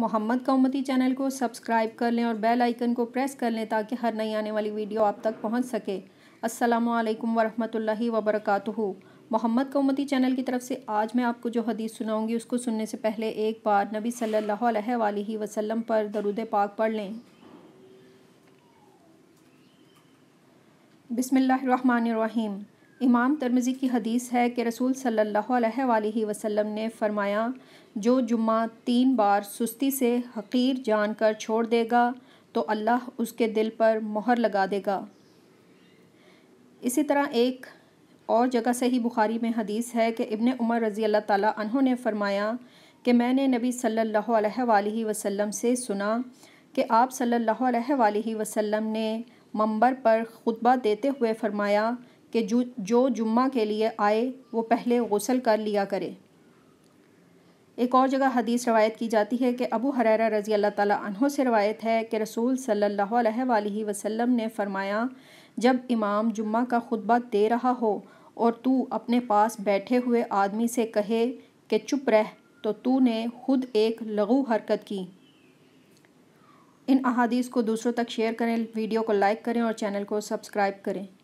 मोहम्मद कौमती चैनल को सब्सक्राइब कर लें और बेल आइकन को प्रेस कर लें ताकि हर नई आने वाली वीडियो आप तक पहुंच सके अस्सलाम वरहमतुल्लाहि वबरकातुहू मोहम्मद कौमती चैनल की तरफ से आज मैं आपको जो हदीस सुनाऊंगी उसको सुनने से पहले एक बार नबी सल्लल्लाहु अलैहि वसल्लम पर दरुद पाक पढ़ लें बिसमीम इमाम तरमज़ी की हदीस है कि रसूल सल्ला वसम ने फरमाया जो जुम्मा तीन बार सुस्ती से हकीर जान कर छोड़ देगा तो अल्लाह उसके दिल पर मोहर लगा देगा इसी तरह एक और जगह से ही बुखारी में हदीस है कि इबन उमर रज़ी अल्लाह ताला ने फरमाया कि मैंने नबी सल्लल्लाहु अलैहि वसल्लम से सुना कि आप सल्लल्लाहु अलैहि वसल्लम ने मंबर पर खुतबा देते हुए फरमाया कि जो जो जुम्मा के लिए आए वो पहले गसल कर लिया करे एक और जगह हदीस रवायत की जाती है कि अबू हर रज़ी अल्लाह तहों से रवायत है कि रसूल सल्ला अलैहि वसल्लम ने फ़रमाया जब इमाम जुम्मा का खुतबा दे रहा हो और तू अपने पास बैठे हुए आदमी से कहे कि चुप रह तो तू ने खुद एक लघु हरकत की इन अहादीस को दूसरों तक शेयर करें वीडियो को लाइक करें और चैनल को सब्सक्राइब करें